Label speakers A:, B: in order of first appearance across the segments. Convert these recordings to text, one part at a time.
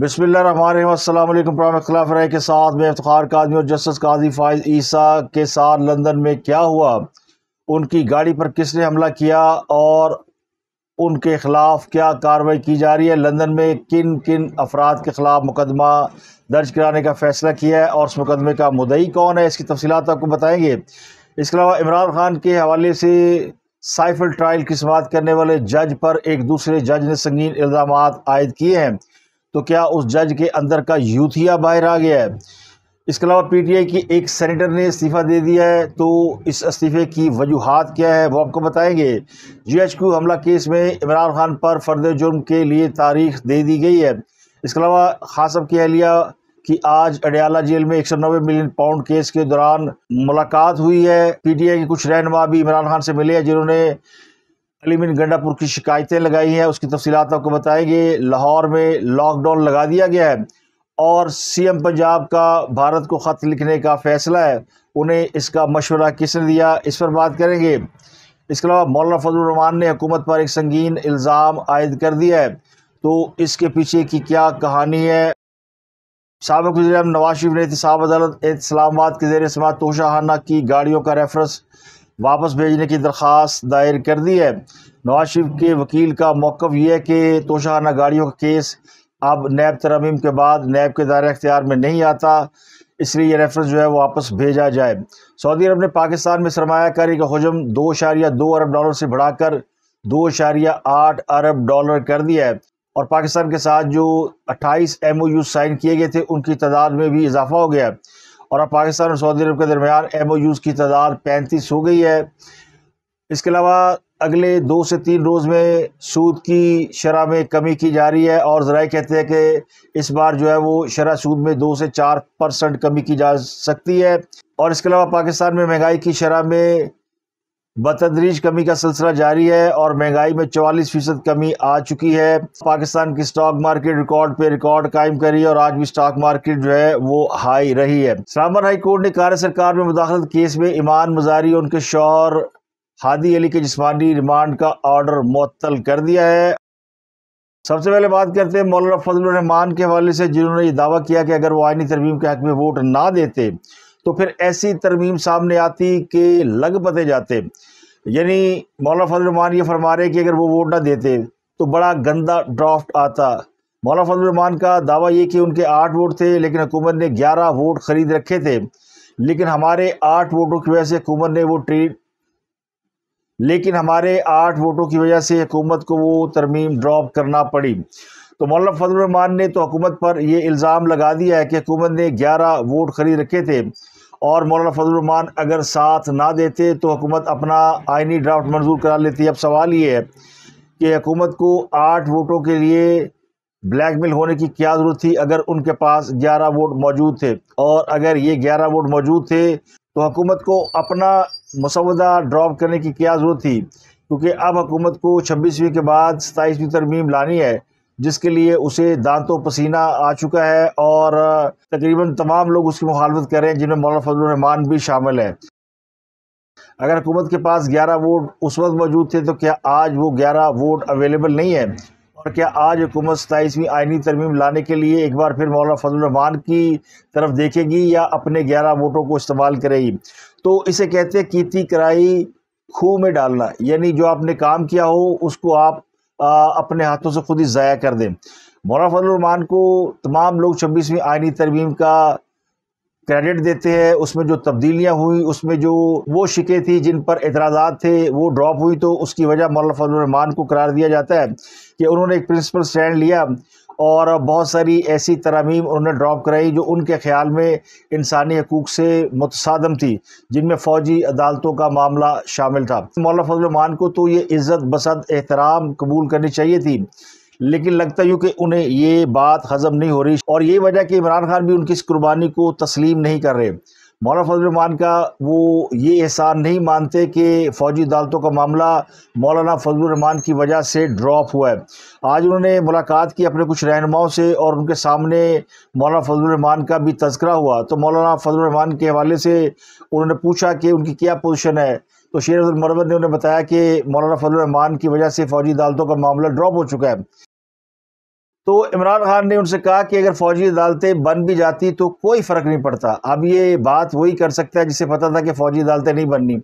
A: बिसमिल्ल programme खिलाफ राय के साथ में इफ्तार कादमी और जस्टिस काजी फायज ईसा के साथ लंदन में क्या हुआ उनकी गाड़ी पर किसने हमला किया और उनके ख़िलाफ़ क्या कार्रवाई की जा रही है लंदन में किन किन अफराद के ख़िलाफ़ मुकदमा दर्ज कराने का फ़ैसला किया है और उस मुकदमे का मुदई कौन है इसकी तफसी आपको बताएंगे इसके अलावा इमरान खान के हवाले से साइफल ट्रायल की समात करने वाले जज पर एक दूसरे जज ने संगीन इल्ज़ाम आयद किए हैं तो क्या उस जज के अंदर का यूथिया बाहर आ गया है इसके अलावा पीटीआई की एक सेनेटर ने इस्तीफ़ा दे दिया है तो इस इस्तीफ़े की वजूहत क्या है वो आपको बताएंगे जीएचक्यू हमला केस में इमरान खान पर फर्द जुर्म के लिए तारीख दे दी गई है इसके अलावा खासब की अहलिया की आज अडयाला जेल में एक सौ नब्बे मिलियन पाउंड केस के दौरान मुलाकात हुई है पीटीआई के कुछ रहनमा भी इमरान खान से मिले हैं जिन्होंने अली बिन गंडापुर की शिकायतें लगाई हैं उसकी तफसीत आपको बताएंगे लाहौर में लॉकडाउन लगा दिया गया है और सीएम पंजाब का भारत को ख़त लिखने का फैसला है उन्हें इसका मशवरा किसने दिया इस पर बात करेंगे इसके अलावा मौलाना फजलरहमान ने हुकूमत पर एक संगीन इल्ज़ाम आयद कर दिया है तो इसके पीछे की क्या कहानी है सबक वजी नवाज शरीफ ने एहतसाब अदालत एतस्लामाबाद के जेर समात तोशाहाना की गाड़ियों का रेफरेंस वापस भेजने की दरख्वास्त दायर कर दी है नवाज शरीफ के वकील का मौक़ यह है कि तोशाना गाड़ियों का केस अब नैब तरमीम के बाद नैब के दायरे अख्तियार में नहीं आता इसलिए यह रेफरेंस जो है वापस भेजा जाए सऊदी अरब ने पाकिस्तान में सरमाकारी का हजम दो शारिया दो अरब डॉलर से बढ़ाकर दो शारिया आठ अरब डॉलर कर दिया है और पाकिस्तान के साथ जो अट्ठाईस एम ओ यू साइन किए गए थे उनकी तादाद में भी इजाफा हो गया है और अब पाकिस्तान और सऊदी अरब के दरमियान एम ओ यूज़ की तादाद पैंतीस हो गई है इसके अलावा अगले दो से तीन रोज़ में सूद की शरह में कमी की जा रही है और ज़रा कहते हैं कि इस बार जो है वो शरह सूद में दो से चार परसेंट कमी की जा सकती है और इसके अलावा पाकिस्तान में महंगाई की शरह में बतदरीज कमी का सिलसिला जारी है और महंगाई में 44 फीसद कमी आ चुकी है पाकिस्तान की स्टॉक मार्केट रिकॉर्ड पे रिकॉर्ड कायम करी और आज भी स्टॉक मार्केट जो है वो हाई रही है इस्लामाबाद हाई कोर्ट ने कार्य सरकार में मुदाखलत केस में ईमान मजारी और उनके शोहर हादी अली के जिसमानी रिमांड का ऑर्डर मअतल कर दिया है सबसे पहले बात करते हैं मौलाना फजल रहमान के हवाले से जिन्होंने ये दावा किया कि अगर वो आइनी तरमीम के हक में वोट ना देते तो फिर ऐसी तरमीम सामने आती कि लग पते जाते यानी मौला फजलरमान ये फरमा रहे कि अगर वो वोट ना देते तो बड़ा गंदा ड्राफ्ट आता मौला फजलरमान का दावा ये कि उनके आठ वोट थे लेकिन हुकूमत ने ग्यारह वोट ख़रीद रखे थे लेकिन हमारे आठ वोटों की वजह से हुकूमत ने वो ट्रीट लेकिन हमारे आठ वोटों की वजह से हुकूमत को वो तरमीम ड्रॉप करना पड़ी तो मौलाना फजलरहमान ने तो हुकूमत पर ये इल्ज़ाम लगा दिया है कि हुकूमत ने ग्यारह वोट ख़रीद रखे थे और मौलाना फजलरहमान अगर साथ ना देते तो हुकूमत अपना आइनी ड्राफ्ट मंजूर करा लेती अब सवाल ये है कि हुकूमत को आठ वोटों के लिए ब्लैक मेल होने की क्या ज़रूरत थी अगर उनके पास ग्यारह वोट मौजूद थे और अगर ये ग्यारह वोट मौजूद थे तो हुकूमत को अपना मसौदा ड्रॉप करने की क्या ज़रूरत थी क्योंकि अब हुकूमत को छब्बीसवीं के बाद सताईसवीं तरमीम लानी है जिसके लिए उसे दांतों पसीना आ चुका है और तकरीबन तमाम लोग उसकी मुखालफत कर रहे हैं जिनमें मौलाना फजलरहमान भी शामिल है अगर हुकूमत के पास 11 वोट उस वक्त मौजूद थे तो क्या आज वो 11 वोट अवेलेबल नहीं है और क्या आज हुकूमत सताईसवीं आइनी तरमीम लाने के लिए एक बार फिर मौलाना फजलरहमान की तरफ देखेगी या अपने ग्यारह वोटों को इस्तेमाल करेगी तो इसे कहते हैं कीती कराई खूह में डालना यानी जो आपने काम किया हो उसको आप अपने हाथों से खुद ही ज़ाया कर दें मौलाना फजलरहमान को तमाम लोग छब्बीसवीं आइनी तरमीम का क्रेडिट देते हैं उसमें जो तब्दीलियाँ हुई उसमें जो वो शिकें थी जिन पर एतराज़ा थे वो ड्रॉप हुई तो उसकी वजह मौलाना फजलरहमान को करार दिया जाता है कि उन्होंने एक प्रिंसिपल स्टैंड लिया और बहुत सारी ऐसी तरामीम उन्होंने ड्रॉप कराई जो उनके ख्याल में इंसानी हकूक़ से मुतसादम थी जिनमें फ़ौजी अदालतों का मामला शामिल था मौला फजलमान को तो ये इज़्ज़त बसत एहतराम कबूल करनी चाहिए थी लेकिन लगता यूँ कि उन्हें ये बात हज़म नहीं हो रही और यही वजह कि इमरान खान भी उनकी इस कुर्बानी को तस्लीम नहीं कर रहे मौलाना रहमान का वो ये एहसान नहीं मानते कि फ़ौजी अदालतों का मामला मौलाना रहमान की वजह से ड्रॉप हुआ है आज उन्होंने मुलाकात की अपने कुछ रहनुमाओं से और उनके सामने मौलाना फजलरहमान का भी तस्करा हुआ तो मौलाना फजलरहमान के हवाले से उन्होंने पूछा कि उनकी क्या पोजीशन है तो शेर अब्दुल मरवर ने उन्हें बताया कि मौलाना रहमान की वजह से फ़ौजी अदालतों का मामला ड्रॉप हो चुका है तो इमरान खान ने उनसे कहा कि अगर फौजी अदालतें बन भी जाती तो कोई फ़र्क नहीं पड़ता अब ये बात वही कर सकता है जिसे पता था कि फ़ौजी अदालतें नहीं बननी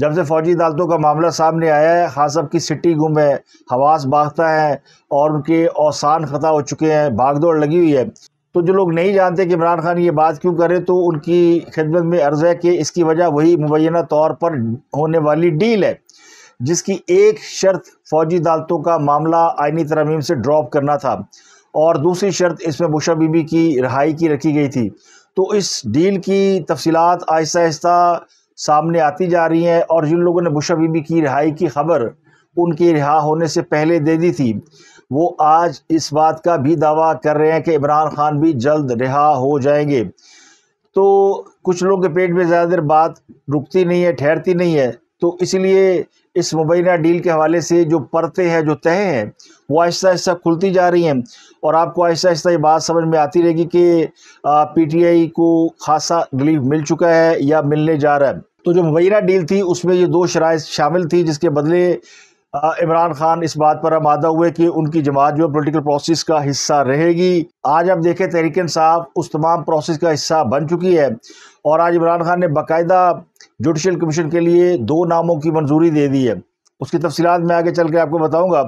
A: जब से फ़ौजी अदालतों का मामला सामने आया है खास की सिटी गुम है हवास बागता है और उनके औसान ख़ता हो चुके हैं भागदौड़ लगी हुई है तो जो लोग नहीं जानते कि इमरान खान ये बात क्यों करें तो उनकी खिदमत में अर्ज़ है कि इसकी वजह वही मुबैना तौर पर होने वाली डील है जिसकी एक शर्त फौजी अदालतों का मामला आइनी तरमीम से ड्रॉप करना था और दूसरी शर्त इसमें बुशा बीबी की रहाई की रखी गई थी तो इस डील की तफसीत आहिस्ता आहिस्ता सामने आती जा रही हैं और जिन लोगों ने बुशा बीबी की रिहाई की खबर उनकी रिहा होने से पहले दे दी थी वो आज इस बात का भी दावा कर रहे हैं कि इमरान खान भी जल्द रिहा हो जाएंगे तो कुछ लोगों के पेट में ज़्यादा देर बात रुकती नहीं है ठहरती नहीं है तो इसलिए इस मुबैना डील के हवाले से जो परतें हैं जो तय हैं वो आहिस्ता आहिस्ता खुलती जा रही हैं और आपको आहिस्ता आहिस्ता ये बात समझ में आती रहेगी कि पीटीआई को खासा रिलीफ मिल चुका है या मिलने जा रहा है तो जो मुबैना डील थी उसमें ये दो शराय शामिल थी जिसके बदले इमरान खान इस बात पर आमादा हुए कि उनकी जमात जो है पोलिटिकल प्रोसेस का हिस्सा रहेगी आज आप देखें तहरीक साहब उस तमाम प्रोसेस का हिस्सा बन चुकी है और आज इमरान खान ने बाकायदा जुडिशल कमीशन के लिए दो नामों की मंजूरी दे दी है उसकी तफसीत मैं आगे चल के आपको बताऊंगा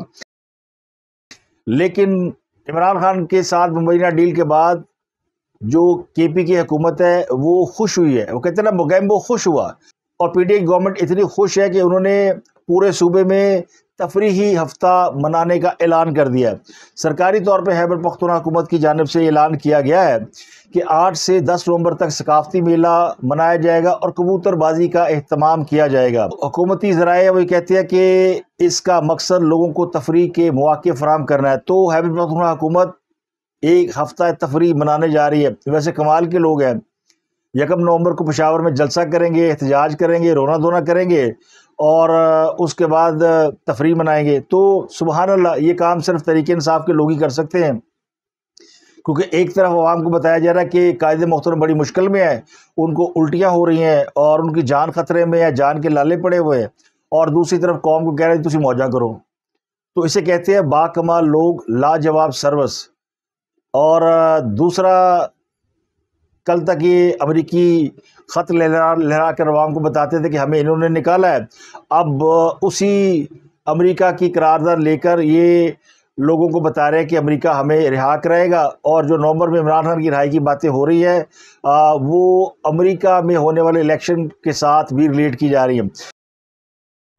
A: लेकिन इमरान खान के साथ मुबैना डील के बाद जो के पी की हुकूमत है वो खुश हुई है वो कहते हैं ना मोगैम्बो खुश हुआ और पी डी गवर्नमेंट इतनी खुश है कि उन्होंने पूरे सूबे में तफरी हफ्ता मनाने का ऐलान कर दिया है सरकारी तौर पर हैबर पख्तून हुकूमत की जानब से ऐलान किया गया है कि आठ से दस नवंबर तक सकाफती मेला मनाया जाएगा और कबूतरबाजी का अहतमाम किया जाएगा हुकूमती जराए वो कहते हैं कि इसका मकसद लोगों को तफरी के मौक़े फराम करना है तो हैबर पख्तून हुकूमत एक हफ्ता तफरी मनाने जा रही है वैसे कमाल के लोग हैं यकम नवंबर को पशावर में जलसा करेंगे एहतजाज करेंगे रोना धोना करेंगे और उसके बाद तफरी मनाएंगे तो सुबहान अल्लाह ये काम सिर्फ तरीके इंसाफ के लोग ही कर सकते हैं क्योंकि एक तरफ आवाम को बताया जा रहा है कि कायद मोहतरम बड़ी मुश्किल में है उनको उल्टियाँ हो रही हैं और उनकी जान खतरे में या जान के लाले पड़े हुए हैं और दूसरी तरफ कौम को कह रहे हैं तुम मौजा करो तो इसे कहते हैं बाकमाल लोग लाजवाब सर्वस और दूसरा कल तक ये अमरीकी ख़त लहरा लहरा कर अवाम को बताते थे कि हमें इन्होंने निकाला है अब उसी अमेरिका की करारदार लेकर ये लोगों को बता रहे हैं कि अमेरिका हमें रिहा कराएगा और जो नवंबर में इमरान खान की रहाई की बातें हो रही है आ, वो अमेरिका में होने वाले इलेक्शन के साथ भी रिलेट की जा रही हैं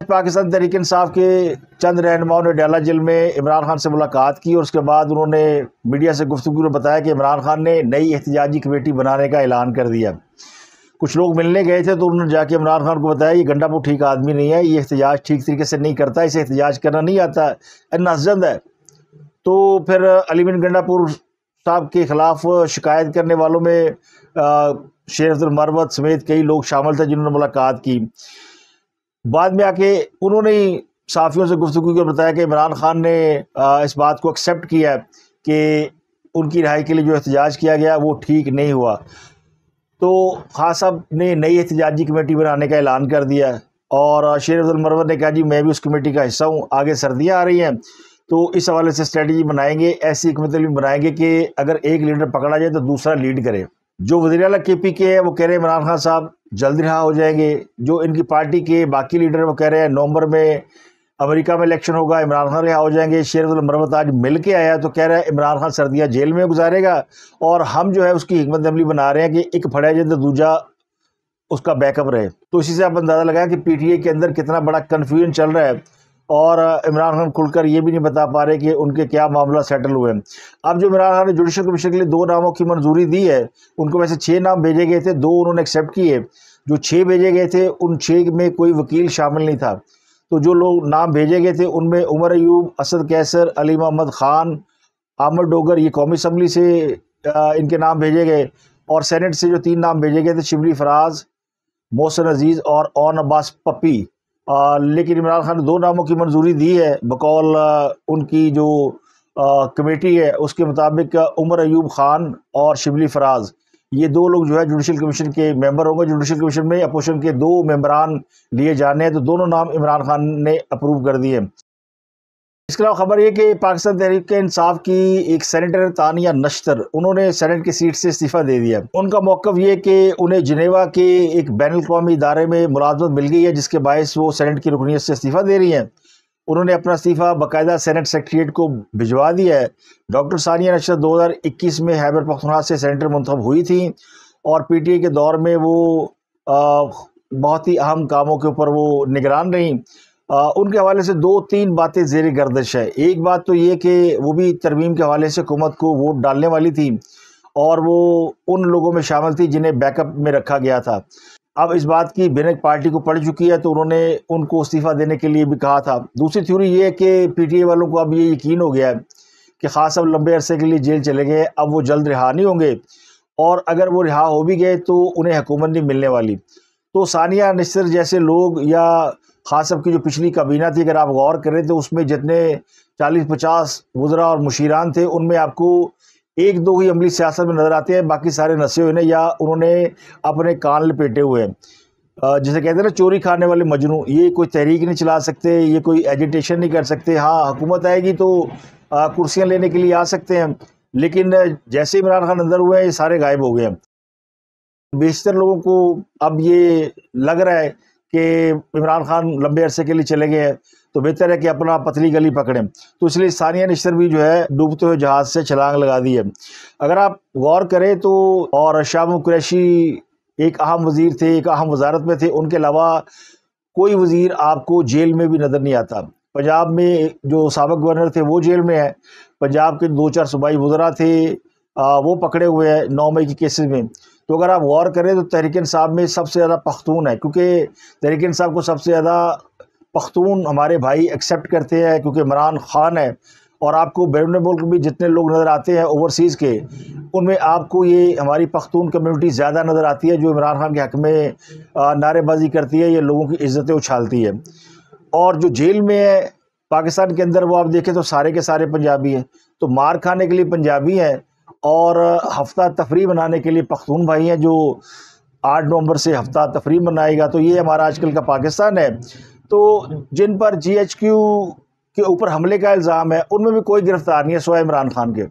A: पाकिस्तान तहरीक इंसाफ के चंद रहनुमाओं ने डाला जेल में इमरान खान से मुलाकात की और उसके बाद उन्होंने मीडिया से गुफ्तु में बताया कि इमरान खान ने नई एहतजाजी कमेटी बनाने का ऐलान कर दिया कुछ लोग मिलने गए थे तो उन्होंने जाके इमरान खान को बताया ये गंडापुर ठीक आदमी नहीं है ये एहतजाज ठीक तरीके से नहीं करता इसे एहतजाज करना नहीं आता नसजंद है तो फिर अली बिन गंडापुर साहब के ख़िलाफ़ शिकायत करने वालों में शेर अब्दुल मरवत समेत कई लोग शामिल थे जिन्होंने मुलाकात की बाद में आके उन्होंने ही साफियों से गुफ्तु के बताया कि इमरान खान ने इस बात को एक्सेप्ट किया कि उनकी रहाई के लिए जो एहतजाज किया गया वो ठीक नहीं हुआ तो खान साहब ने नई एहतजाजी कमेटी बनाने का ऐलान कर दिया और शेर अब्दुलमरवर ने कहा जी मैं भी उस कमेटी का हिस्सा हूँ आगे सर्दियाँ आ रही हैं तो इस हवाले से स्ट्रेटी बनाएंगे ऐसी एक मतलब बनाएंगे कि अगर एक लीडर पकड़ा जाए तो दूसरा लीड करे जो वजी अल के पी के है वो कह रहे हैं इमरान खान साहब जल्द रिहा हो जाएंगे जो इनकी पार्टी के बाकी लीडर वो कह रहे हैं नवंबर में अमेरिका में इलेक्शन होगा इमरान खान रिहा हो जाएंगे शेरफुल मरमत आज मिल के आया तो कह रहा है इमरान खान सर्दियाँ जेल में गुजारेगा और हम जो है उसकी हमत अमली बना रहे हैं कि एक फड़े जाए तो दूजा उसका बैकअप रहे तो इसी से आप अंदाज़ा लगाया कि पीटीए के अंदर कितना बड़ा कन्फ्यूजन चल रहा है और इमरान खान खुलकर ये भी नहीं बता पा रहे कि उनके क्या मामला सेटल हुए हैं अब जो इमरान खान ने जुडिशल कमीशन के लिए दो नामों की मंजूरी दी है उनको वैसे छः नाम भेजे गए थे दो उन्होंने एक्सेप्ट किए जो छः भेजे गए थे उन छः में कोई वकील शामिल नहीं था तो जो लोग नाम भेजे गए थे उनमें उमर अयूब असद कैसर अली मोहम्मद ख़ान आमर डोगर ये कौमी असम्बली से इनके नाम भेजे गए और सेनेट से जो तीन नाम भेजे गए थे शिबली फराज मोहसन अजीज़ और ओन अब्बास पपी आ, लेकिन इमरान खान ने दो नामों की मंजूरी दी है बकौल उनकी जो आ, कमेटी है उसके मुताबिक उमर अयूब खान और शिबली फराज ये दो लोग जो है जुडिशल कमीशन के मेंबर होंगे जुडिशल कमीशन में अपोजिशन के दो मेंबरान लिए जाने हैं तो दोनों नाम इमरान खान ने अप्रूव कर दिए इसके अलावा खबर ये कि पाकिस्तान तहरीक इंसाफ की एक सेनेटर तानिया नश्तर उन्होंने सेनेट की सीट से इस्तीफा दे दिया उनका मौक़ ये कि उन्हें जिनेवा के एक बैन अवी इदारे में मुलाजमत मिल गई है जिसके बायस वो सेनेट की रुकनीत से इस्तीफा दे रही हैं उन्होंने अपना इस्तीफ़ा बाकायदा सेनेट सेक्रट्रियट को भिजवा दिया है डॉक्टर सानिया नश्तर दो हज़ार इक्कीस में हैबर पखनवा से सेनेटर मंतब हुई थी और पी टी ए के दौर में वो बहुत ही अहम कामों के ऊपर वो निगरान रहीं आ, उनके हवाले से दो तीन बातें जेर गर्दश है एक बात तो ये कि वो भी तरमीम के हवाले से हुकूमत को वोट डालने वाली थी और वो उन लोगों में शामिल थी जिन्हें बैकअप में रखा गया था अब इस बात की बिनक पार्टी को पड़ चुकी है तो उन्होंने उनको इस्तीफ़ा देने के लिए भी कहा था दूसरी थ्योरी ये है कि पीटीए वालों को अब ये यकीन हो गया है कि खास अब लंबे अरसे के लिए जेल चले गए अब वो जल्द रिहा नहीं होंगे और अगर वो रिहा हो भी गए तो उन्हें हुकूमत नहीं मिलने वाली तो सानिया नसर जैसे लोग या खास की जो पिछली काबीना थी अगर आप गौर करें तो उसमें जितने चालीस पचास वजरा और मुशीरान थे उनमें आपको एक दो ही अमली सियासत में नज़र आते हैं बाकी सारे नशे हुए हैं या उन्होंने अपने कान लपेटे हुए हैं जैसे कहते हैं ना चोरी खाने वाले मजनू ये कोई तहरीक नहीं चला सकते ये कोई एजिटेशन नहीं कर सकते हाँ हुकूमत आएगी तो कुर्सियाँ लेने के लिए आ सकते हैं लेकिन जैसे इमरान खान अंदर हुए हैं ये सारे गायब हो गए हैं बेशतर लोगों को अब ये लग रहा है कि इमरान खान लंबे अरसे के लिए चले गए हैं तो बेहतर है कि अपना पतली गली पकड़ें तो इसलिए सानिया निश्तर भी जो है डूबते हुए जहाज़ से छलांग लगा दी है अगर आप गौर करें तो और शाम कुरैशी एक अहम वज़ीर थे एक अहम वजारत में थे उनके अलावा कोई वज़ीर आपको जेल में भी नज़र नहीं आता पंजाब में जो सबक गवर्नर थे वो जेल में है पंजाब के दो चार सूबाई वजरा थे आ, वो पकड़े हुए हैं नौ मई के केसेस में तो अगर आप गौर करें तो तहरीक साहब में सबसे ज़्यादा पख्तून है क्योंकि तहरीक साहब को सबसे ज़्यादा पख्तून हमारे भाई एक्सेप्ट करते हैं क्योंकि इमरान खान है और आपको बैरून मुल्क भी जितने लोग नज़र आते हैं ओवरसीज़ के उनमें आपको ये हमारी पख्तून कम्युनिटी ज़्यादा नज़र आती है जो इमरान खान के हक़ में नारेबाजी करती है या लोगों की इज़्ज़तें उछालती है और जो जेल में है पाकिस्तान के अंदर वो आप देखें तो सारे के सारे पंजाबी हैं तो मार खाने के लिए पंजाबी हैं और हफ्ता तफरी बनाने के लिए पख्तून भाई हैं जो आठ नवंबर से हफ्ता तफरी मनाएगा तो ये हमारा आजकल का पाकिस्तान है तो जिन पर जी एच क्यू के ऊपर हमले का इल्ज़ाम है उनमें भी कोई गिरफ्तार नहीं है सोए इमरान खान के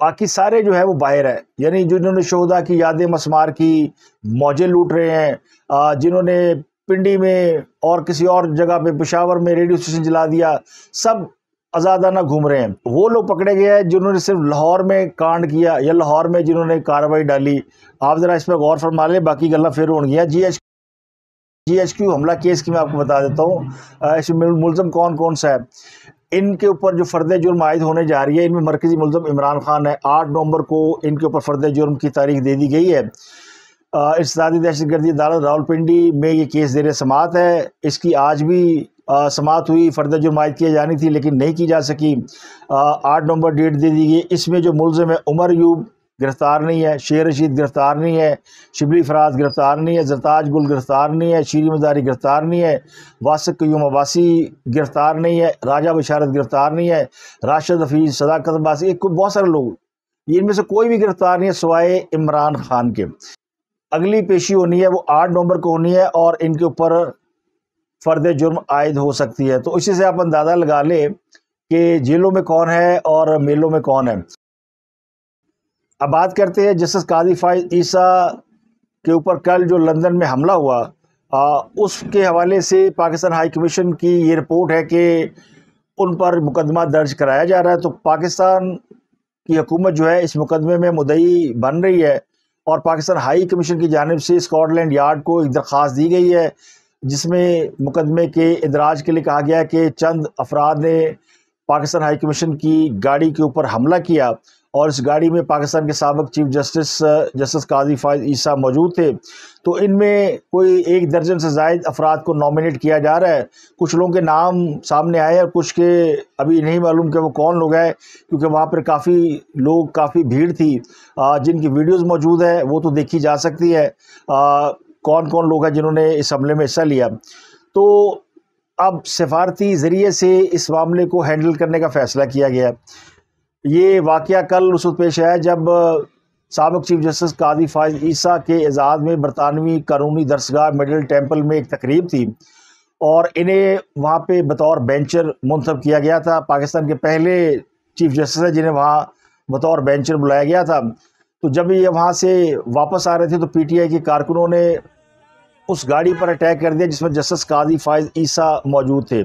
A: बाकी सारे जो है वो बाहर है यानी जिन्होंने शहदा की यादें मसमार की मौजें लूट रहे हैं जिन्होंने पिंडी में और किसी और जगह पे पिशावर में रेडियो स्टेशन जला दिया सब आज़ादाना घूम रहे हैं वो लोग पकड़े गए हैं जिन्होंने सिर्फ लाहौर में कांड किया या लाहौर में जिन्होंने कार्रवाई डाली आप ज़रा इस पर गौर फरमा लें बाकी गल्ला फिर हो गया G H G H Q हमला केस की मैं आपको बता देता हूँ इसमें मुलम कौन कौन सा है इनके ऊपर जो फ़र्द जुर्म आयद होने जा रही है इनमें मरकज़ी मुलम इमरान खान है आठ नवंबर को इनके ऊपर फ़र्द जुर्म की तारीख दे दी गई है इस दहशत गर्दी अदालत रावलपिंडी में ये केस देर समात है इसकी आज भी समात हुई फर्द जुर्मायद किए जानी थी लेकिन नहीं की जा सकी आठ नवंबर डेट दे दी गई इसमें जो मुलम है उमर यूब गिरफ़्तार नहीं है शेर रशीद गिरफ़्तार नहीं है शिबली फराज गिरफ़्तार नहीं है जरताज गुल गिरफ़्तार नहीं है शीरी मदारी गिरफ़्तार नहीं है वासक क्यूम अबासी गिरफ़्तार नहीं है राजा बशारत गिरफ़्तार नहीं है राशद हफीज़ सदाकत अब्बासी ये बहुत सारे लोग इनमें से कोई भी गिरफ़्तार नहीं है सवाए इमरान खान के अगली पेशी होनी है वो आठ नवंबर को होनी है और इनके ऊपर फ़र्द जुर्म आयद हो सकती है तो इसी से आप अंदाज़ा लगा ले कि जेलों में कौन है और मेलों में कौन है अब बात करते हैं जस्टिस काजी फाइज ईसा के ऊपर कल जो लंदन में हमला हुआ आ, उसके हवाले से पाकिस्तान हाई कमीशन की ये रिपोर्ट है कि उन पर मुकदमा दर्ज कराया जा रहा है तो पाकिस्तान की हुकूमत जो है इस मुकदमे में मुदई बन रही है और पाकिस्तान हाई कमीशन की जानब से स्कॉटलैंड यार्ड को एक दरख्वास्त दी गई है जिसमें मुकदमे के इंदराज के लिए कहा गया कि चंद अफराद ने पाकिस्तान हाई कमीशन की गाड़ी के ऊपर हमला किया और इस गाड़ी में पाकिस्तान के सबक chief justice justice Qazi Faez Isa मौजूद थे तो इनमें कोई एक दर्जन से जायद अफराद को नॉमिनेट किया जा रहा है कुछ लोगों के नाम सामने आए और कुछ के अभी नहीं मालूम कि वो कौन लोग हैं क्योंकि वहाँ पर काफ़ी लोग काफ़ी भीड़ थी जिनकी वीडियोज़ मौजूद है वो तो देखी जा सकती है कौन कौन लोग हैं जिन्होंने इस हमले में हिस्सा लिया तो अब सफारती ज़रिए से इस मामले को हैंडल करने का फ़ैसला किया गया ये वाक़ कल उस पेश आया जब सबक चीफ जस्टिस कादी फायज ईसा के एजाज़ में बरतानवी कानूनी दरसगाह मिडल टेम्पल में एक तकरीब थी और इन्हें वहाँ पर बतौर बेंचर मुंतब किया गया था पाकिस्तान के पहले चीफ जस्टिस हैं जिन्हें वहाँ बतौर बेंचर बुलाया गया था तो जब ये वहाँ से वापस आ रहे थे तो पीटीआई के कारकुनों ने उस गाड़ी पर अटैक कर दिया जिसमें जस्टिस काजी फायज ईसा मौजूद थे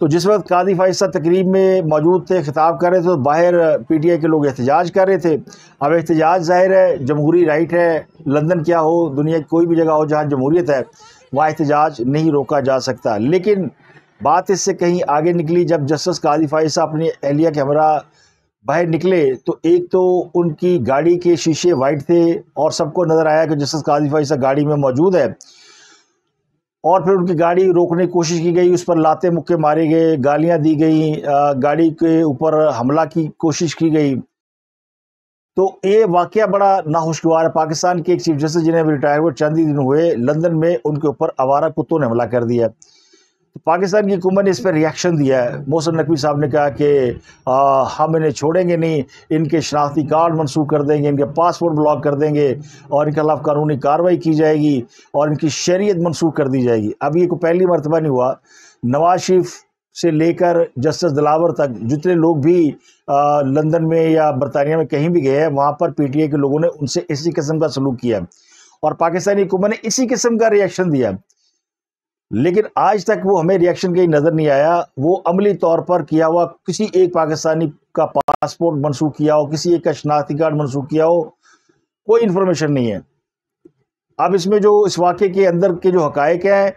A: तो जिस वक्त कादी ईसा तकरीब में मौजूद थे खिताब कर रहे थे तो बाहर पीटीआई के लोग एहतजाज कर रहे थे अब एहतजाज जाहिर है जमहूरी राइट है लंदन क्या हो दुनिया की कोई भी जगह हो जहाँ जमहूरीत है वहाँ एहतजाज नहीं रोका जा सकता लेकिन बात इससे कहीं आगे निकली जब जस्टिस कादी ईसा अपनी अहलिया के हमरा बाहर निकले तो एक तो उनकी गाड़ी के शीशे वाइट थे और सबको नज़र आया कि जस्टिस काजी फैसा गाड़ी में मौजूद है और फिर उनकी गाड़ी रोकने की कोशिश की गई उस पर लाते मुक्के मारे गए गालियां दी गई गाड़ी के ऊपर हमला की कोशिश की गई तो ये वाक़ बड़ा नाखुशगवार है पाकिस्तान के एक चीफ जस्टिस जिन्हें रिटायर हुए चंद ही दिन हुए लंदन में उनके ऊपर आवारा कुत्तों ने हमला कर दिया तो पाकिस्तान की हुकूमत ने इस पर रिएक्शन दिया है मोहसन नकवी साहब ने कहा कि हम इन्हें छोड़ेंगे नहीं इनके शनाख्ती कार्ड मनसूख कर देंगे इनके पासपोर्ट ब्लॉक कर देंगे और इनके खिलाफ कानूनी कार्रवाई की जाएगी और इनकी शरीयत मनसूख कर दी जाएगी अब ये कोई पहली मरतबा नहीं हुआ नवाज शरीफ से लेकर जस्टिस दिलावर तक जितने लोग भी लंदन में या बरतानिया में कहीं भी गए हैं वहाँ पर आई के लोगों ने उनसे इसी किस्म का सलूक किया और पाकिस्तानी हुकूमत ने इसी किस्म का रिएक्शन दिया लेकिन आज तक वो हमें रिएक्शन कहीं नज़र नहीं आया वो अमली तौर पर किया हुआ किसी एक पाकिस्तानी का पासपोर्ट मनसूख किया हो किसी एक का शनाख्ती कार्ड मनसूख किया हो कोई इंफॉर्मेशन नहीं है अब इसमें जो इस वाक़े के अंदर के जो हकायक हैं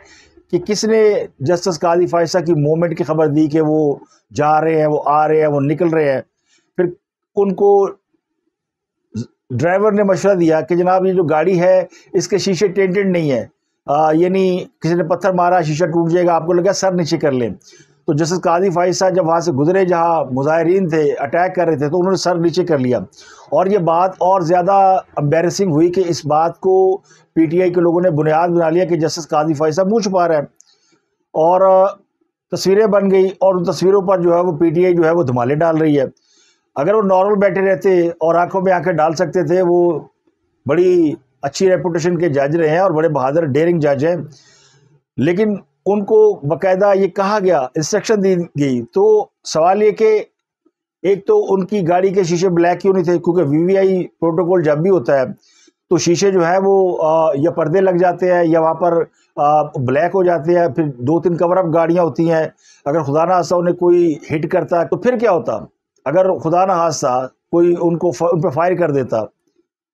A: कि किसने जस्टिस कादी फायसा की मूवमेंट की खबर दी कि वो जा रहे हैं वो आ रहे हैं वो निकल रहे हैं फिर उनको ड्राइवर ने मशवरा दिया कि जनाब ये जो गाड़ी है इसके शीशे टेंटेड नहीं है यानी किसी ने पत्थर मारा शीशा टूट जाएगा आपको लगा सर नीचे कर लें तो जस्टिस काजी फाइज साहब जब वहाँ से गुजरे जहाँ मुजाहरीन थे अटैक कर रहे थे तो उन्होंने सर नीचे कर लिया और ये बात और ज़्यादा अम्बेरसिंग हुई कि इस बात को पी टी आई के लोगों ने बुनियाद बना लिया कि जस्टिस काजी फाइज साहब मुँह छुपा रहे हैं और तस्वीरें बन गई और उन तस्वीरों पर जो है वो पी टी आई जो है वो धमाले डाल रही है अगर वो नॉर्मल बैठे रहते और आँखों में आँखें डाल सकते थे वो बड़ी अच्छी रेपुटेशन के जज रहे हैं और बड़े बहादुर डेयरिंग जज हैं लेकिन उनको बकायदा ये कहा गया इंस्ट्रक्शन दी गई तो सवाल ये कि एक तो उनकी गाड़ी के शीशे ब्लैक क्यों नहीं थे क्योंकि वीवीआई प्रोटोकॉल जब भी होता है तो शीशे जो है वो आ, या पर्दे लग जाते हैं या वहाँ पर आ, ब्लैक हो जाते हैं फिर दो तीन कवर अप गाड़ियाँ होती हैं अगर खुदा ना हादसा उन्हें कोई हिट करता तो फिर क्या होता अगर खुदा ना हादसा कोई उनको उन पर फायर कर देता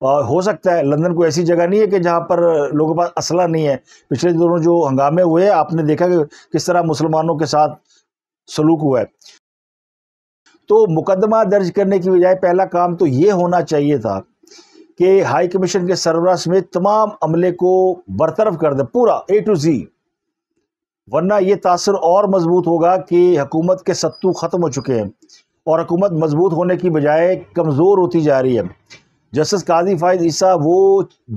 A: और हो सकता है लंदन कोई ऐसी जगह नहीं है कि जहाँ पर लोगों के पास असला नहीं है पिछले दोनों जो हंगामे हुए आपने देखा कि किस तरह मुसलमानों के साथ सलूक हुआ है तो मुकदमा दर्ज करने की बजाय पहला काम तो ये होना चाहिए था कि हाई कमीशन के सरबरा समेत तमाम अमले को बरतरफ कर दे पूरा ए टू जी वरना ये तासर और मजबूत होगा कि हकूमत के सत्तू ख़त्म हो चुके हैं और हकूमत मजबूत होने की बजाय कमज़ोर होती जा रही है जस्टिस काजी फायद ईसा वो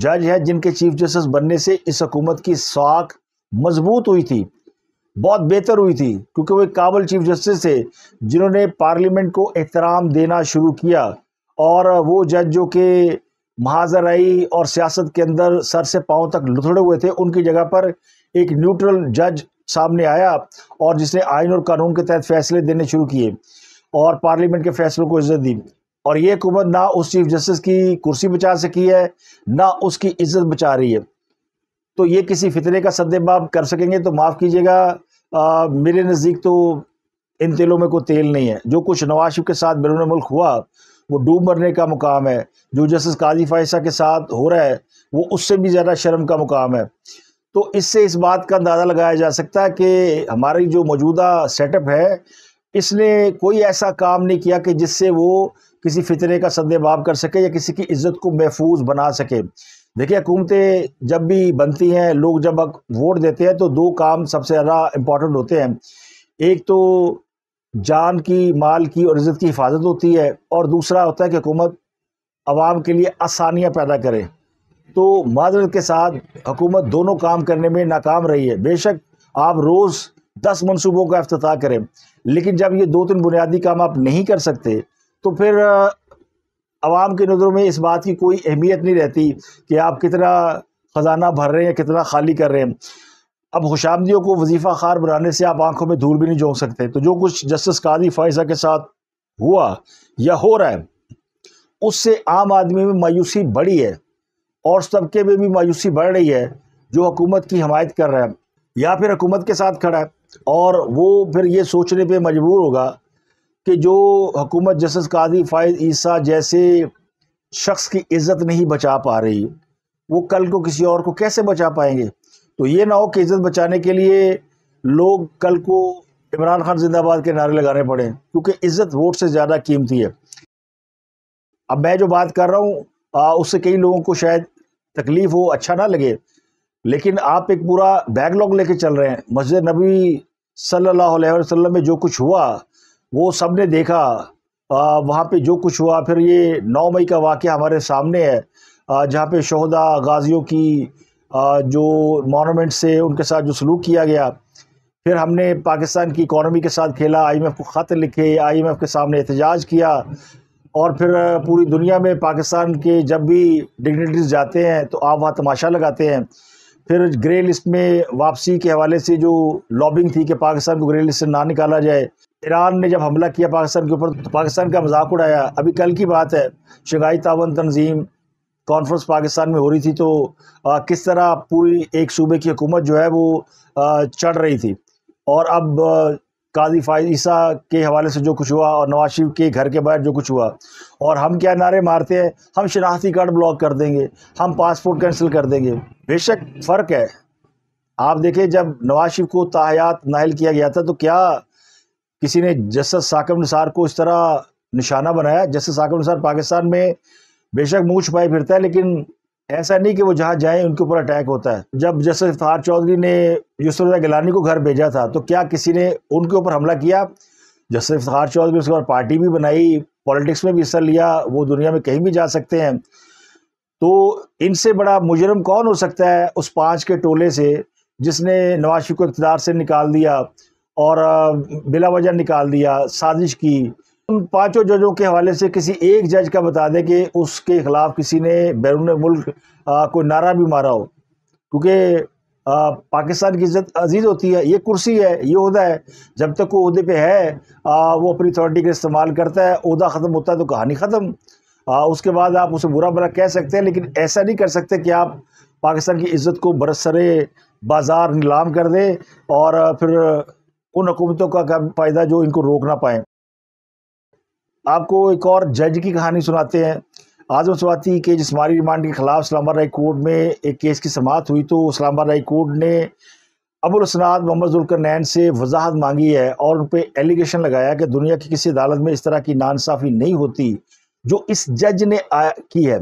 A: जज है जिनके चीफ जस्टिस बनने से इस हकूमत की साख मजबूत हुई थी बहुत बेहतर हुई थी क्योंकि वो एक काबल चीफ जस्टिस थे जिन्होंने पार्लियामेंट को एहतराम देना शुरू किया और वो जज जो कि महाजराई और सियासत के अंदर सर से पाँव तक लुथड़े हुए थे उनकी जगह पर एक न्यूट्रल जज सामने आया और जिसने आयन और कानून के तहत फैसले देने शुरू किए और पार्लियामेंट के फैसलों को इज्जत दी और ये हुकूमत ना उस चीफ जस्टिस की कुर्सी बचा सकी है ना उसकी इज्जत बचा रही है तो ये किसी फितने का सदबाब कर सकेंगे तो माफ़ कीजिएगा मेरे नज़दीक तो इन तेलों में कोई तेल नहीं है जो कुछ नवाज शरीफ के साथ बैरून मुल्क हुआ वो डूब मरने का मुकाम है जो जस्टिस काजी फायसा के साथ हो रहा है वो उससे भी ज़्यादा शर्म का मुकाम है तो इससे इस बात का अंदाज़ा लगाया जा सकता है कि हमारी जो मौजूदा सेटअप है इसने कोई ऐसा काम नहीं किया कि जिससे वो किसी फितने का सद्देबाब कर सके या किसी की इज्जत को महफूज बना सके देखिए हुकूमतें जब भी बनती हैं लोग जब वोट देते हैं तो दो काम सबसे ज़्यादा इम्पॉर्टेंट होते हैं एक तो जान की माल की और इज़्ज़त की हिफाजत होती है और दूसरा होता है कि हुकूमत आवाम के लिए आसानियाँ पैदा करे तो माजरत के साथ हुकूमत दोनों काम करने में नाकाम रही है बेशक आप रोज़ दस मनसूबों का अफ्ताह करें लेकिन जब ये दो तीन बुनियादी काम आप नहीं कर सकते तो फिर आवाम की नज़रों में इस बात की कोई अहमियत नहीं रहती कि आप कितना ख़जाना भर रहे हैं या कितना खाली कर रहे हैं अब खुशामदियों को वजीफ़ा खार बनाने से आप आंखों में धूल भी नहीं झोंक सकते तो जो कुछ जस्टिस कादी फायजा के साथ हुआ या हो रहा है उससे आम आदमी में मायूसी बढ़ी है और तबके में भी मायूसी बढ़ रही है जो हुकूमत की हमायत कर रहा है या फिर हुकूमत के साथ खड़ा है और वो फिर ये सोचने पर मजबूर होगा कि जो हुकूमत जस्टिस कादी फ़ायद ईसा जैसे शख्स की इज़्ज़त नहीं बचा पा रही वो कल को किसी और को कैसे बचा पाएंगे तो ये ना हो कि इज़्ज़त बचाने के लिए लोग कल को इमरान खान जिंदाबाद के नारे लगाने पड़े क्योंकि इज़्ज़त वोट से ज़्यादा कीमती है अब मैं जो बात कर रहा हूँ उससे कई लोगों को शायद तकलीफ़ हो अच्छा ना लगे लेकिन आप एक पूरा बैकलॉग लेके चल रहे हैं मस्जिद नबी सल्लल्लाहु अलैहि वसल्लम में जो कुछ हुआ वो सब ने देखा वहाँ पे जो कुछ हुआ फिर ये नौ मई का वाक़ हमारे सामने है जहाँ पे शहदा गाजियों की जो मॉनूमेंट से उनके साथ जो सलूक किया गया फिर हमने पाकिस्तान की इकॉनमी के साथ खेला आईएमएफ को ख़त लिखे आईएमएफ के सामने एहतजाज किया और फिर पूरी दुनिया में पाकिस्तान के जब भी डिग्नेटरीज जाते हैं तो आप वहाँ तमाशा लगाते हैं फिर ग्रे लिस्ट में वापसी के हवाले से जो लॉबिंग थी कि पाकिस्तान को ग्रे लिस्ट से ना निकाला जाए ईरान ने जब हमला किया पाकिस्तान के ऊपर तो पाकिस्तान का मजाक उड़ाया अभी कल की बात है शगाई तावन तंजीम कॉन्फ्रेंस पाकिस्तान में हो रही थी तो आ, किस तरह पूरी एक सूबे की हुकूमत जो है वो चढ़ रही थी और अब काजी फाइसा के हवाले से जो कुछ हुआ और नवाज शरीफ के घर के बाहर जो कुछ हुआ और हम क्या नारे मारते हैं हम शनाख्ती कार्ड ब्लॉक कर देंगे हम पासपोर्ट कैंसिल कर देंगे बेशक फ़र्क है आप देखें जब नवाज शरीफ को ताहयात नाहल किया गया था तो क्या किसी ने जसद साकब निसार को इस तरह निशाना बनाया जसद साकब निसार पाकिस्तान में बेशक मुँह छुपाई फिरता है लेकिन ऐसा नहीं कि वो जहाँ जाएं उनके ऊपर अटैक होता है जब जसद इफ्तार चौधरी ने यूसुफा गिलानी को घर भेजा था तो क्या किसी ने उनके ऊपर हमला किया जसद इफ्तार चौधरी उसके बाद पार्टी भी बनाई पॉलिटिक्स में भी हिस्सा लिया वो दुनिया में कहीं भी जा सकते हैं तो इनसे बड़ा मुजरम कौन हो सकता है उस पाँच के टोले से जिसने नवाज शरीफ को इकतदार से निकाल दिया और बिला वजह निकाल दिया साजिश की उन पांचों जजों के हवाले से किसी एक जज का बता दें कि उसके ख़िलाफ़ किसी ने बैरून मुल्क कोई नारा भी मारा हो क्योंकि पाकिस्तान की इज़्ज़त अजीज़ होती है ये कुर्सी है ये अहदा है जब तक वो अहदे पे है आ, वो अपनी अथॉरिटी का इस्तेमाल करता है अहदा ख़त्म होता है तो कहानी ख़त्म उसके बाद आप उसे बुरा भरा कह सकते हैं लेकिन ऐसा नहीं कर सकते कि आप पाकिस्तान की इज़्ज़त को बरसरे बाज़ार नीलाम कर दें और फिर उन हुकूमतों का क्या फ़ायदा जो इनको रोक ना पाए आपको एक और जज की कहानी सुनाते हैं आजम सवाती के जिसमारी रिमांड के खिलाफ इस्लामा राय कोर्ट में एक केस की समाप्त हुई तो इस्लामा राय कोर्ट ने अबुलसनाद मोहम्मद नैन से वजाहत मांगी है और उन पर एलिगेशन लगाया कि दुनिया की किसी अदालत में इस तरह की नानसाफ़ी नहीं होती जो इस जज ने आया की है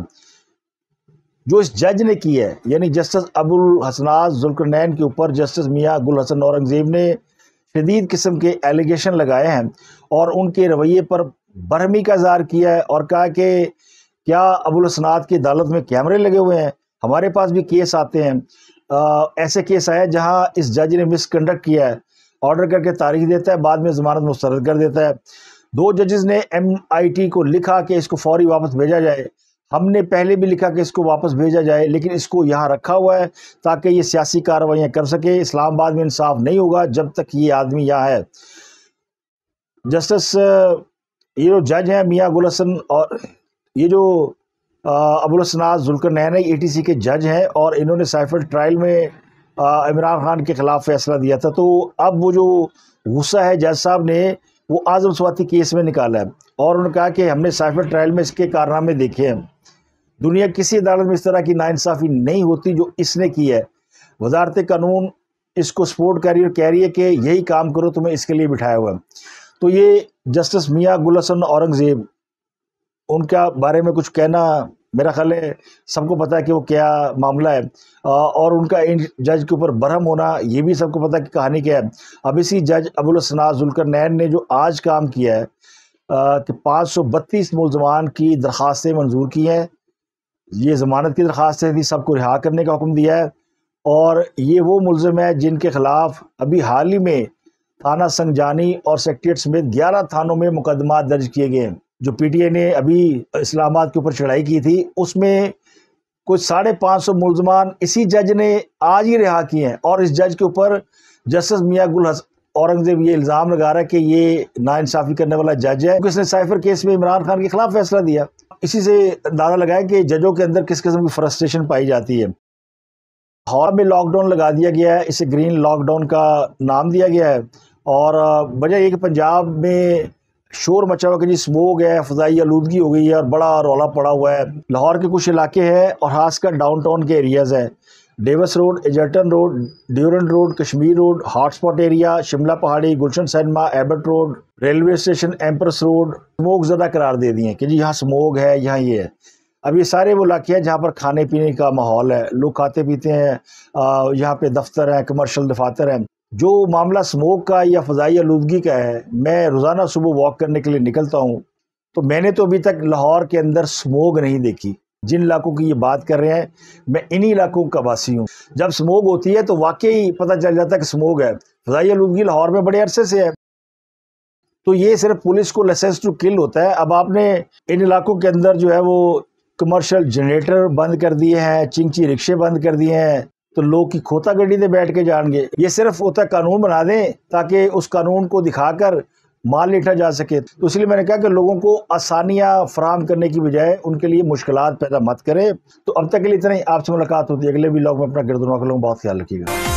A: जो इस जज ने की है यानी जस्टिस अबुल हसनाज नैन के ऊपर जस्टिस मियाँ गुल हसन औरंगज़ेब ने शदीद किस्म के एलिगेशन लगाए हैं और उनके रवैये पर बरहमी का इजहार किया है और कहा कि क्या अबुलसनात की अदालत में कैमरे लगे हुए हैं हमारे पास भी केस आते हैं आ, ऐसे केस आए जहाँ इस जज ने मिसकंडक्ट किया है ऑर्डर करके तारीख देता है बाद में ज़मानत मुस्रद कर देता है दो जजेस ने एम आई टी को लिखा कि इसको फौरी वापस भेजा जाए हमने पहले भी लिखा कि इसको वापस भेजा जाए लेकिन इसको यहाँ रखा हुआ है ताकि ये सियासी कार्रवाइयाँ कर सके इस्लामाबाद में इंसाफ नहीं होगा जब तक ये आदमी यहाँ है जस्टिस ये जो जज हैं मियाँ अबुल हसन और ये जो अबुल हसनाज जुल्कर ए टी सी के जज हैं और इन्होंने साइफर ट्रायल में इमरान खान के ख़िलाफ़ फैसला दिया था तो अब वो जो गुस्सा है जज साहब ने वो आज़म स्वाति केस में निकाला है और उन्होंने कहा कि हमने साइफर ट्रायल में इसके कारनामे देखे हैं दुनिया किसी अदालत में इस तरह की नाइंसाफ़ी नहीं होती जो इसने की है वजारत कानून इसको सपोर्ट कर रही और कह रही है कि यही काम करो तुम्हें इसके लिए बिठाया हुआ है तो ये जस्टिस मियाँ गुलसन औरंगज़ेब उनका बारे में कुछ कहना मेरा ख्याल है सबको पता है कि वो क्या मामला है और उनका इन जज के ऊपर बरहम होना ये भी सबको पता है कि कहानी क्या है अब इसी जज अबुलसना जुलकर ने जो आज काम किया है कि पाँच सौ बत्तीस मुलजमान की दरख्वास्तें मंजूर की हैं ये ज़मानत की दरख्वास्त है थी सबको रिहा करने का हुक्म दिया है और ये वो मुलम है जिनके ख़िलाफ़ अभी हाल ही में थाना संगजानी और सेक्ट्रेट समेत ग्यारह थानों में मुकदमा दर्ज किए गए हैं जो पी टी आई ने अभी इस्लामाबाद के ऊपर चढ़ाई की थी उसमें कुछ साढ़े पाँच सौ मुलजमान इसी जज ने आज ही रिहा किए हैं और इस जज के ऊपर जस्टिस मियाँ गुल औरंगजेब ये इल्ज़ाम लगा रहा है कि ये नाइंसाफ़ी करने वाला जज है क्योंकि इसने साइफर केस में इमरान खान के खिलाफ फैसला दिया इसी से अंदाज़ा लगाया कि जजों के अंदर किस किस्म की फ्रस्ट्रेशन पाई जाती है लाहौर में लॉकडाउन लगा दिया गया है इसे ग्रीन लॉकडाउन का नाम दिया गया है और वजह यह कि पंजाब में शोर मचा हुआ कि जी स्मोग है फजाई आलूदगी हो गई है और बड़ा रौला पड़ा हुआ है लाहौर के कुछ इलाके हैं और खासकर डाउन टाउन के एरियाज़ हैं Davis road Egerton road Durand road Kashmir road hotspot area Shimla Pahari Gulshan cinema Abbott road railway station Empress road smoke ज़्यादा करार दे दिए कि जी यहाँ स्मोक है यहाँ ये है अब ये सारे वो इलाके हैं जहाँ पर खाने पीने का माहौल है लोग खाते पीते हैं यहाँ पे दफ्तर हैं कमर्शल दफातर हैं जो मामला स्मोक का या फ़जाई आलूदगी का है मैं रोज़ाना सुबह वॉक करने के लिए निकलता हूँ तो मैंने तो अभी तक लाहौर के अंदर स्मोग नहीं देखी जिन इलाकों की ये बात कर रहे हैं मैं इन्हीं इलाकों का वासी हूँ जब स्मोग होती है तो वाकई पता चल जाता है कि स्मोग है फजाई आलूदगी लाहौर में बड़े अरसे से है तो ये सिर्फ पुलिस को लाइसेंस टू किल होता है अब आपने इन इलाकों के अंदर जो है वो कमर्शल जनरेटर बंद कर दिए हैं चिंची रिक्शे बंद कर दिए हैं तो लोग की खोता गड्डी से बैठ के जाएंगे ये सिर्फ होता कानून बना दें ताकि उस कानून को दिखाकर माल लेटा जा सके तो इसलिए मैंने कहा कि लोगों को आसानियाँ फराम करने की बजाय उनके लिए मुश्किल पैदा मत करें तो अब तक के लिए इतना ही आपसे मुलाकात होती है अगले भी लोग में अपना गिरदुनवा का लोग बहुत ख्याल रखिएगा